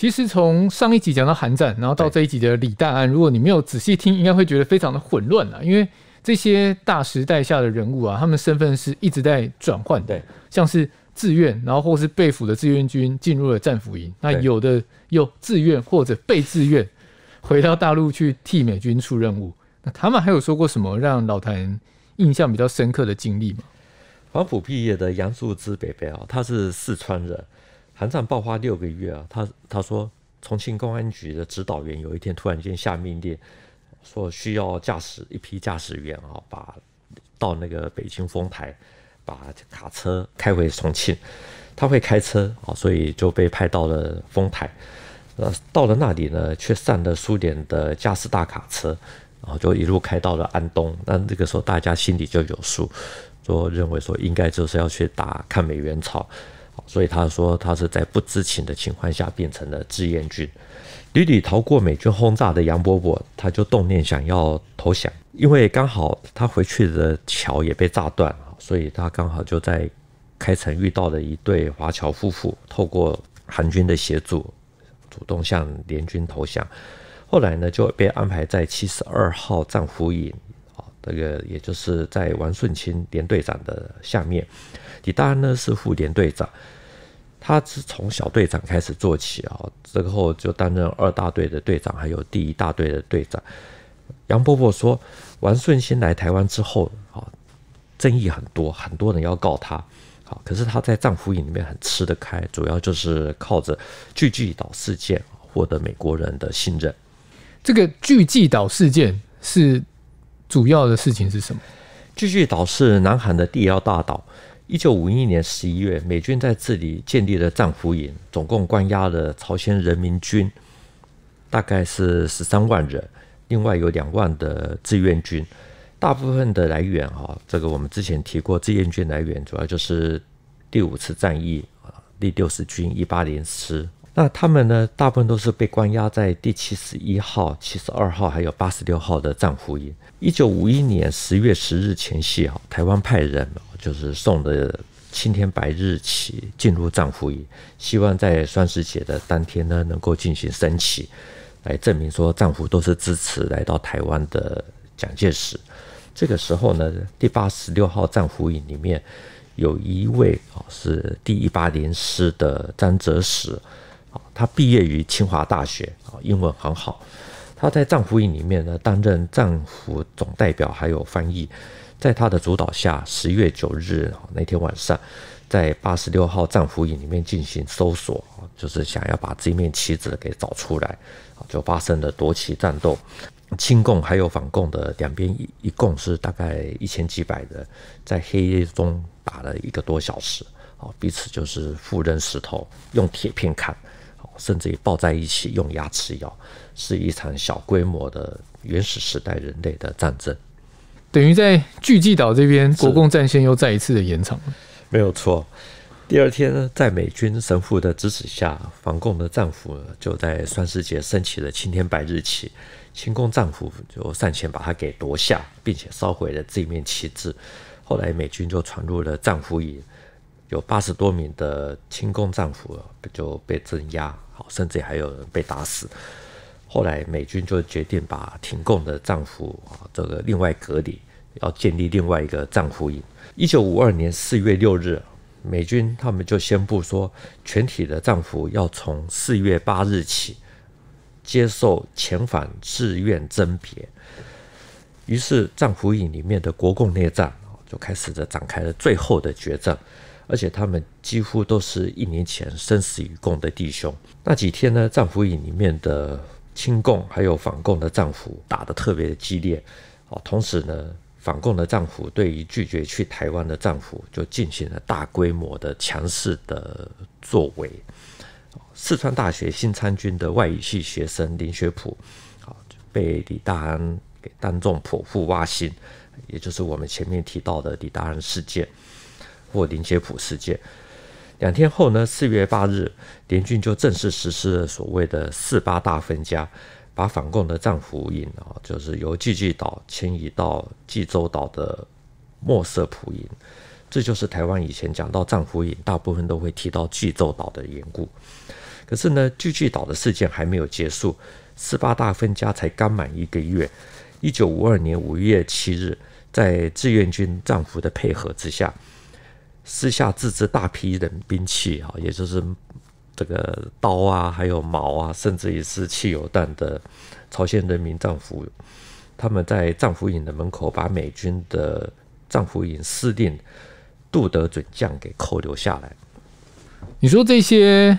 其实从上一集讲到韩战，然后到这一集的李大案，如果你没有仔细听，应该会觉得非常的混乱啊，因为这些大时代下的人物啊，他们身份是一直在转换。的，像是自愿，然后或是被俘的志愿军进入了战俘营，那有的又自愿或者被自愿回到大陆去替美军出任务。那他们还有说过什么让老谭印象比较深刻的经历吗？黄埔毕业的杨树之北北啊，他是四川人。韩战爆发六个月啊，他他说重庆公安局的指导员有一天突然间下命令，说需要驾驶一批驾驶员啊，把到那个北京丰台，把卡车开回重庆。他会开车啊，所以就被派到了丰台。呃，到了那里呢，却上了苏联的驾驶大卡车，然后就一路开到了安东。那这个时候大家心里就有数，说认为说应该就是要去打抗美援朝。所以他说，他是在不知情的情况下变成了志愿军，屡屡逃过美军轰炸的杨伯伯，他就动念想要投降，因为刚好他回去的桥也被炸断所以他刚好就在开城遇到了一对华侨夫妇，透过韩军的协助，主动向联军投降。后来呢，就被安排在七十二号战俘营，啊，这个也就是在王顺清连队长的下面，李大安呢是副连队长。他是从小队长开始做起啊，之后就担任二大队的队长，还有第一大队的队长。杨伯伯说，王顺先来台湾之后啊，争议很多，很多人要告他好，可是他在丈夫营里面很吃得开，主要就是靠着巨济岛事件获得美国人的信任。这个巨济岛事件是主要的事情是什么？巨济岛是南韩的第二大岛。一九五一年十一月，美军在这里建立了战俘营，总共关押了朝鲜人民军，大概是十三万人，另外有两万的志愿军。大部分的来源哈，这个我们之前提过，志愿军来源主要就是第五次战役啊，第六十军一八零师。那他们呢，大部分都是被关押在第七十一号、七十二号还有八十六号的战俘营。一九五一年十月十日前夕啊，台湾派人。就是送的青天白日起进入战俘营，希望在双十节的当天呢，能够进行升旗，来证明说战俘都是支持来到台湾的蒋介石。这个时候呢，第八十六号战俘营里面有一位啊，是第一八零师的张泽史啊，他毕业于清华大学啊，英文很好，他在战俘营里面呢担任战俘总代表，还有翻译。在他的主导下，十月九日那天晚上，在八十六号战俘营里面进行搜索，就是想要把这面旗子给找出来，就发生了夺旗战斗。亲共还有反共的两边一一共是大概一千几百人，在黑夜中打了一个多小时，啊，彼此就是互扔石头，用铁片砍，甚至于抱在一起用牙齿咬，是一场小规模的原始时代人类的战争。等于在巨济岛这边，国共战线又再一次的延长了。没有错，第二天呢，在美军神父的支持下，防共的战俘就在双十节升起了青天白日旗，清共战俘就上前把他给夺下，并且烧毁了这面旗帜。后来美军就闯入了战俘营，有八十多名的清共战俘就被镇压，好，甚至还有人被打死。后来美军就决定把停供的战俘啊，这个另外隔离，要建立另外一个战俘营。一九五二年四月六日，美军他们就宣布说，全体的战俘要从四月八日起接受遣返志愿甄别。于是战俘营里面的国共内战就开始的展开了最后的决战，而且他们几乎都是一年前生死与共的弟兄。那几天呢，战俘营里面的。亲共还有反共的政府打得特别的激烈，哦，同时呢，反共的政府对于拒绝去台湾的战俘就进行了大规模的强势的作为。四川大学新参军的外语系学生林学普，啊，被李大安给当众剖腹挖心，也就是我们前面提到的李大安事件或林学普事件。两天后呢，四月八日，联军就正式实施了所谓的“四八大分家”，把反共的战俘营啊，就是由济济岛迁移到济州岛的墨色普营。这就是台湾以前讲到战俘营，大部分都会提到济州岛的缘故。可是呢，济济岛的事件还没有结束，“四八大分家”才刚满一个月。一九五二年五月七日，在志愿军战俘的配合之下。私下自制大批冷兵器啊，也就是这个刀啊，还有矛啊，甚至于是汽油弹的朝鲜人民政府，他们在战俘营的门口把美军的战俘营司令杜德准将给扣留下来。你说这些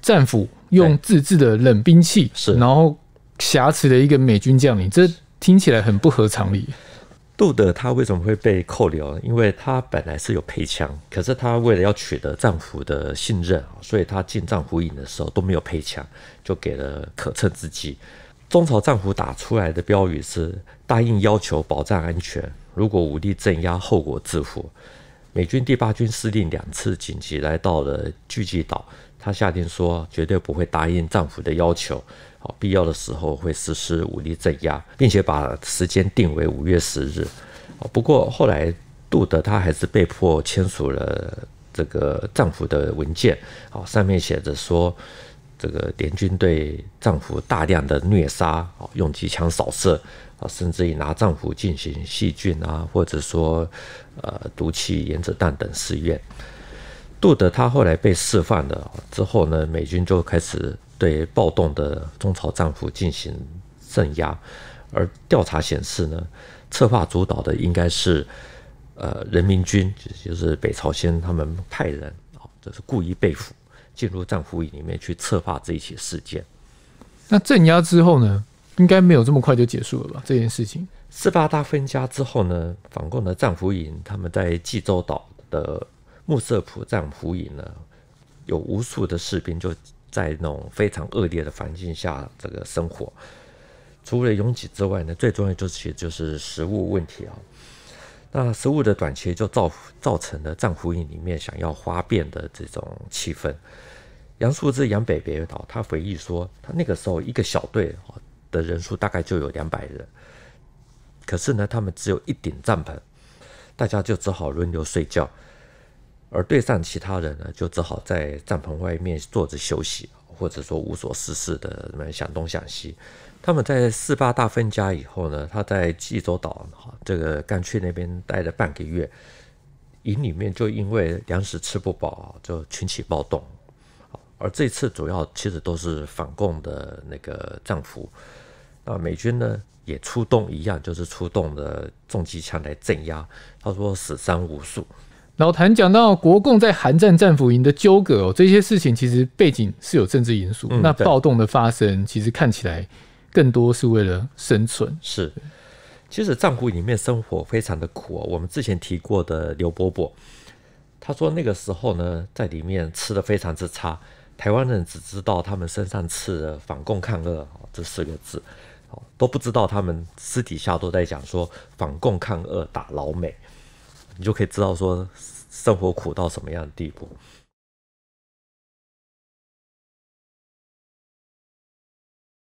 战俘用自制的冷兵器，是然后挟持了一个美军将领，这听起来很不合常理。杜德他为什么会被扣留？因为他本来是有配枪，可是他为了要取得丈夫的信任所以他进藏夫营的时候都没有配枪，就给了可乘之机。中朝战俘打出来的标语是：答应要求，保障安全；如果武力镇压，后果自负。美军第八军司令两次紧急来到了聚集岛，他下令说绝对不会答应丈夫的要求。必要的时候会实施武力镇压，并且把时间定为五月十日。哦，不过后来杜德他还是被迫签署了这个战俘的文件。啊，上面写着说，这个联军对战俘大量的虐杀，啊，用机枪扫射，啊，甚至于拿战俘进行细菌啊，或者说呃毒气、原子弹等试验。杜德他后来被释放了之后呢，美军就开始。对暴动的中朝战俘进行镇压，而调查显示呢，策划主导的应该是呃人民军，就是北朝鲜他们派人啊，就是故意被俘进入战俘营里面去策划这一起事件。那镇压之后呢，应该没有这么快就结束了吧？这件事情四八大分家之后呢，反共的战俘营他们在济州岛的穆瑟普战俘营呢，有无数的士兵就。在那种非常恶劣的环境下，这个生活，除了拥挤之外呢，最重要就是其实就是食物问题啊。那食物的短缺就造造成了战俘营里面想要哗变的这种气氛。杨树之、杨北北岛，他回忆说，他那个时候一个小队的人数大概就有两百人，可是呢，他们只有一顶帐篷，大家就只好轮流睡觉。而对上其他人呢，就只好在帐篷外面坐着休息，或者说无所事事的那么想东想西。他们在四八大分家以后呢，他在济州岛哈这个干区那边待了半个月，营里面就因为粮食吃不饱就群起暴动。而这次主要其实都是反共的那个战俘，那美军呢也出动一样，就是出动的重机枪来镇压。他说死伤无数。老谭讲到国共在韩战战俘营的纠葛哦，这些事情其实背景是有政治因素。那暴动的发生，其实看起来更多是为了生存。是，其实战俘里面生活非常的苦。我们之前提过的刘伯伯，他说那个时候呢，在里面吃的非常之差。台湾人只知道他们身上刺了“反共抗俄”这四个字，都不知道他们私底下都在讲说“反共抗俄打老美”。你就可以知道，说生活苦到什么样的地步。